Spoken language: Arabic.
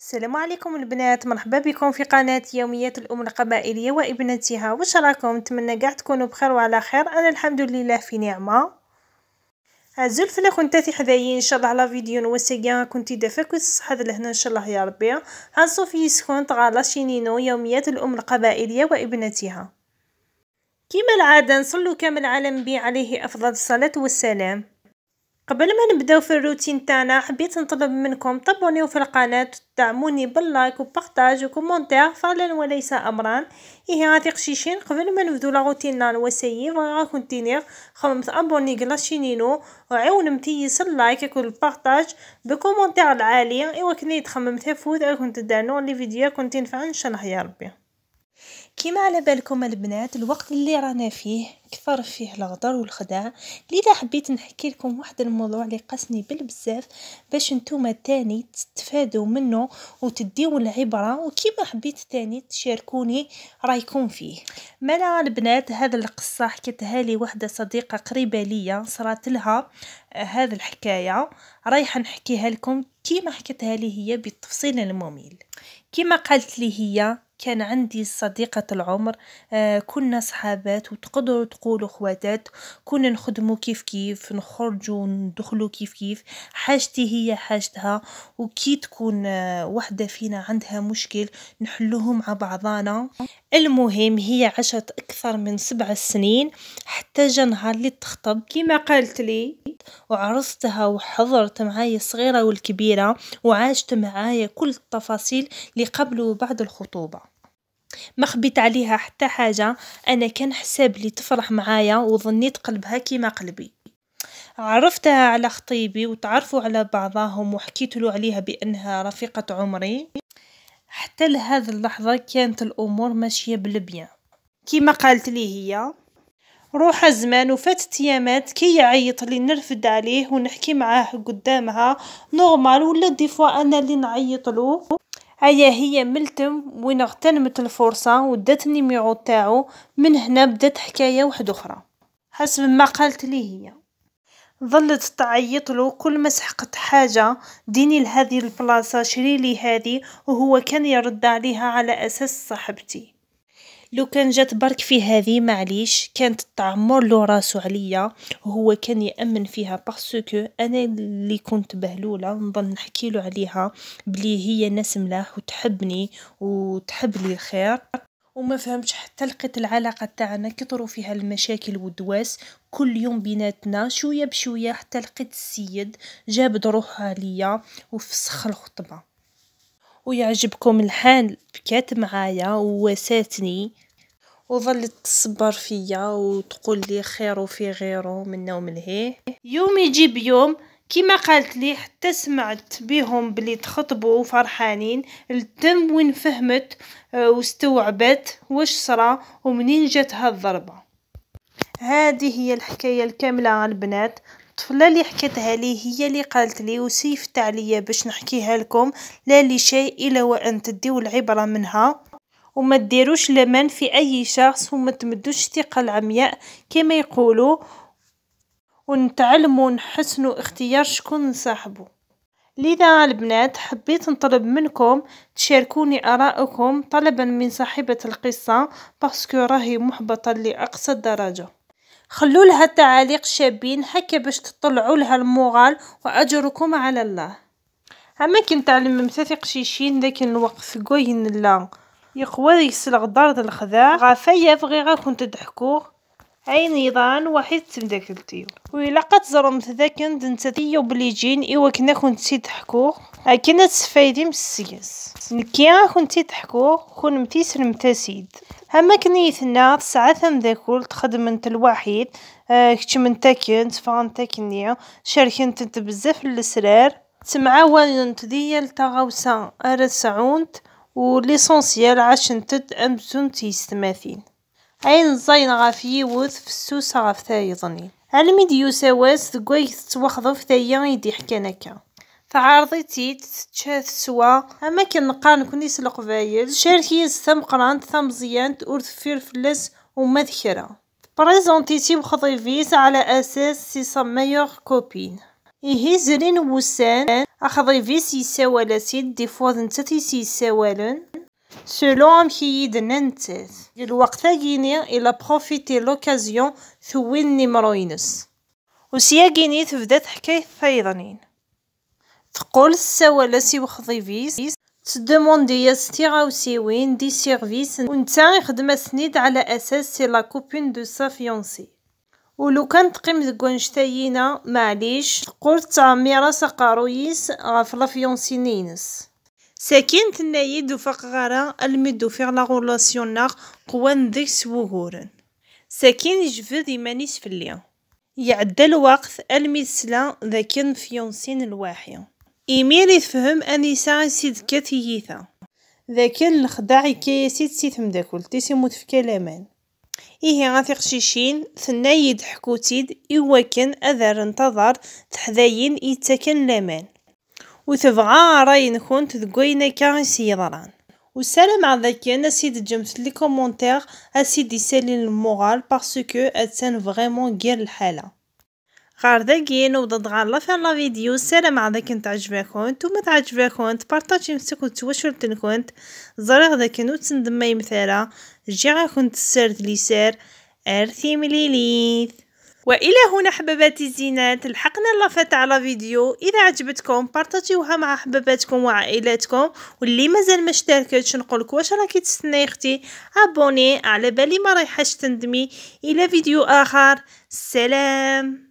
السلام عليكم البنات مرحبا بكم في قناة يوميات الأم القبائلية وابنتها وش راكم نتمنى كاع تكونوا بخير وعلى خير أنا الحمد لله في نعمة الزلفلة كنت حذايا ان شاء الله على فيديو نوسيا كنتي دافاك الصحة لهنا ان شاء الله يا ربي ها صوفي سكون تغالا شينينو يوميات الأم القبائلية وابنتها كما العادة نصلوا كامل على به عليه أفضل الصلاة والسلام قبل ما نبداو في الروتين تاعنا حبيت نطلب منكم تابونيو في القناه تدعموني باللايك وبارطاج وكومونتير فعلا وليس امرا ايه غادي قشيشين قبل ما نبداو لا روتين نال وسيي فغا كونتينير خمس ابوني كلاشينينو وعاون متيس اللايك بارطاج بكومونتير العالي ايوا كنيت تخمم تفوت كنت دانو لي فيديو كنت نفع ان شاء الله يا ربي كيما على بالكم البنات الوقت اللي رانا فيه كثر فيه الغدر والخداع لذا حبيت نحكي لكم واحد الموضوع اللي قاسني بالبزاف باش نتوما تاني تستفادوا منه وتديو العبره وكيما حبيت تاني تشاركوني رايكم فيه مالا البنات هذا القصه حكيتها لي واحدة صديقه قريبه ليا صرات لها آه، هذا الحكايه رايحه نحكيها لكم كيما حكيتها لي هي بالتفصيل المميل كما قالت لي هي كان عندي صديقة العمر آه كنا صحابات وتقدروا تقولوا خواتات كنا نخدمو كيف كيف نخرجوا ندخلوا كيف كيف حاجتي هي حاجتها وكي تكون آه وحدة فينا عندها مشكل نحلوه مع بعضانا المهم هي عاشت أكثر من سبع سنين حتى جا نهار اللي تخطب كما قالت لي وعرستها وحضرت معايا الصغيرة والكبيرة وعاشت معايا كل التفاصيل اللي قبل وبعد الخطوبة ما خبيت عليها حتى حاجة أنا كان حساب لي تفرح معايا وظنيت قلبها كيما قلبي عرفتها على خطيبي وتعرفوا على بعضهم وحكيت له عليها بأنها رفيقة عمري حتى لهذه اللحظة كانت الأمور ماشية بالبيان كيما قالت لي هي روح الزمان وفاتت تيامات كي يعيط لي نرفد عليه ونحكي معاه قدامها نورمال ولا دي فوا انا اللي نعيط له هيا هي ملتم وين اغتنمت الفرصة ودات النيميرو تاعو من هنا بدات حكاية واحدة أخرى حسب ما قالت لي هي ظلت تعيط له كل ما سحقت حاجة ديني لهذه البلاصة شري لي هذه وهو كان يرد عليها على أساس صاحبتي لو كان جات برك في هذه معليش كانت تعمر له راسو عليا وهو كان يامن فيها باسكو انا اللي كنت بهلوله نظن نحكي له عليها بلي هي ناس ملاح وتحبني وتحب لي الخير وما فهمتش حتى لقيت العلاقه تاعنا كثروا فيها المشاكل والدواس كل يوم بيناتنا شويه بشويه حتى لقيت السيد جابد روحها عليا وفسخ الخطبه ويعجبكم الحال بكات معايا وواساتني وظلت تصبر فيا وتقول لي خير في غيره منا وملهيه يوم يجي بيوم كما قالت لي حتى سمعت بهم بلي تخطبوا وفرحانين الدم وين فهمت آه، واستوعبت واش صرا ومنين جات هالضربه هذه هي الحكايه الكامله البنات الطفله اللي حكاتها لي هي اللي قالت لي وسيفت عليا باش نحكيها لكم لا لشيء الا وان تديو العبره منها وما ديروش لمن في اي شخص وما تمدوش الثقه العمياء كما يقولوا ونتعلموا نحسنوا اختيار شكون نصاحبو لذا البنات حبيت نطلب منكم تشاركوني ارائكم طلبا من صاحبة القصة باسكو راهي محبطة لأقصى درجة خلوا لها تعاليق شابين هكا باش تطلعوا لها المغال واجركم على الله اما كنت علم مثاثي قشيشين ذاك الوقت قوين لا يقوى يسلغ دار الخذا غافية فغيغا كنت تضحكو عيني ظان واحد تمداكلتي وإلا قد زرمت ذاك بلي جين إوا كنا كنت تحكو أكنا تسفايدي من السياس نكيا كنت كنتي تحكو كنمتي سلمتاسيد هما كنيثنا تسعة ثم تخدم انت الوحيد آه كتمنت كنت فغنت كنيا شاركنت بزاف الأسرار انت ديال تغاوسة ارسعونت وليسونسيال عاش انت أمزون تيستماثين عين زين غاف يوث فسوس غاف ثايضني علمي ديو سواس ذقوي تتوخضف ثايا يدي حكاناكا فعارضي تيت تشاث سوا اما كنقان كنيس القبايل شاركي ثم قرانت ثم زيانت ورد فير فلس ومذكرة بريزونتي تي فيس على اساس سي سا ميور كوبين إيهي زرين وسان أخضي فيس يساوالا سيد دي فوض نتا تيسي يساوالن selon qui يدننتات الوقت غيني إلا بروفيتي لوكازيون ثوين نيمرو وسيا غيني تبدا تحكي فيضنين تقول السوالة سي وخضيفيس تدوموندي وسيوين دي سيرفيس ونتا يخدم سنيد على اساس سي لا كوبين دو سا فيونسي ولو كان تقيم ديك معليش تقول تعميرا راسها قارويس غاف نينس ساكن تنايد وفق غارا المدو وفيغ لا غولاسيون ناغ قوان ذيس وغورن ساكن يمانيس في الليل يعدى الوقت المد سلا في يونسين الواحي إيميل يفهم أنيسا سيد كاتييثا ذاكن الخداع يكياسيد سيد سيد تيسي موت في كلامان إيه غا شيشين ثنايد حكوتيد تيد إواكن أذر انتظر تحذاين يتاكن لامان وتبغى راي نكون وين كان على والسلام انا سيد جمت لي كومونتير اسيد يسالي المورال باسكو اتسان فريمون غير الحاله غار داكي نوضد غار لافان لا فيديو السلام انت عجبكم انتم تعجبكم بارطاجي مسكو تواشرت كنت زريغ ذاك نو تندما يمثالا جي كنت تسرد لي سير ارثي مليليث والى هنا حباباتي الزينات لحقنا لافات على فيديو اذا عجبتكم بارطاجيوها مع حباباتكم وعائلاتكم واللي مازال ما اشتركتش نقولك واش راكي تستني اختي ابوني على بالي ما رايحاش تندمي الى فيديو اخر سلام